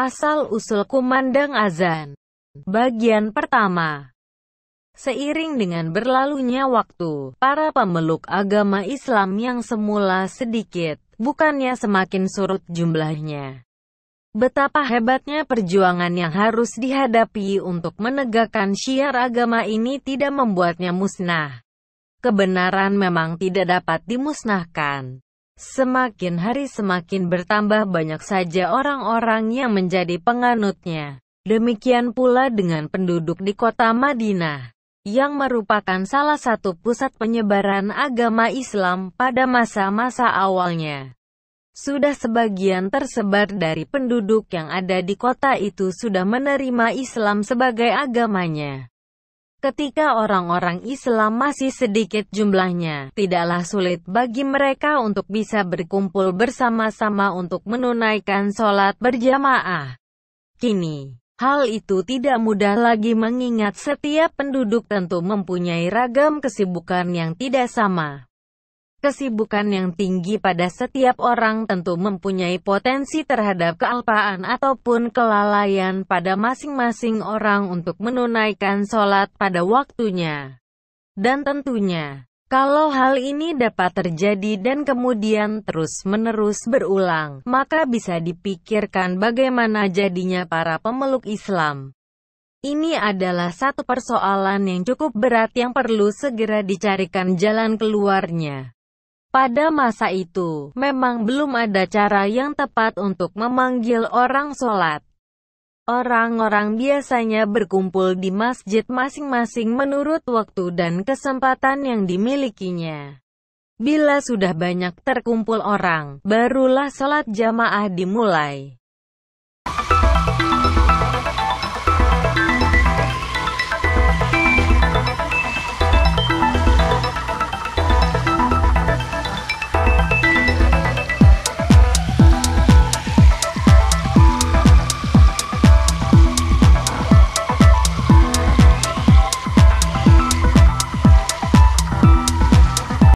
Asal-usul kumandang azan. Bagian pertama Seiring dengan berlalunya waktu, para pemeluk agama Islam yang semula sedikit, bukannya semakin surut jumlahnya. Betapa hebatnya perjuangan yang harus dihadapi untuk menegakkan syiar agama ini tidak membuatnya musnah. Kebenaran memang tidak dapat dimusnahkan. Semakin hari semakin bertambah banyak saja orang-orang yang menjadi penganutnya. Demikian pula dengan penduduk di kota Madinah, yang merupakan salah satu pusat penyebaran agama Islam pada masa-masa awalnya. Sudah sebagian tersebar dari penduduk yang ada di kota itu sudah menerima Islam sebagai agamanya. Ketika orang-orang Islam masih sedikit jumlahnya, tidaklah sulit bagi mereka untuk bisa berkumpul bersama-sama untuk menunaikan sholat berjamaah. Kini, hal itu tidak mudah lagi mengingat setiap penduduk tentu mempunyai ragam kesibukan yang tidak sama. Kesibukan yang tinggi pada setiap orang tentu mempunyai potensi terhadap kealpaan ataupun kelalaian pada masing-masing orang untuk menunaikan sholat pada waktunya. Dan tentunya, kalau hal ini dapat terjadi dan kemudian terus-menerus berulang, maka bisa dipikirkan bagaimana jadinya para pemeluk Islam. Ini adalah satu persoalan yang cukup berat yang perlu segera dicarikan jalan keluarnya. Pada masa itu, memang belum ada cara yang tepat untuk memanggil orang sholat. Orang-orang biasanya berkumpul di masjid masing-masing menurut waktu dan kesempatan yang dimilikinya. Bila sudah banyak terkumpul orang, barulah sholat jamaah dimulai.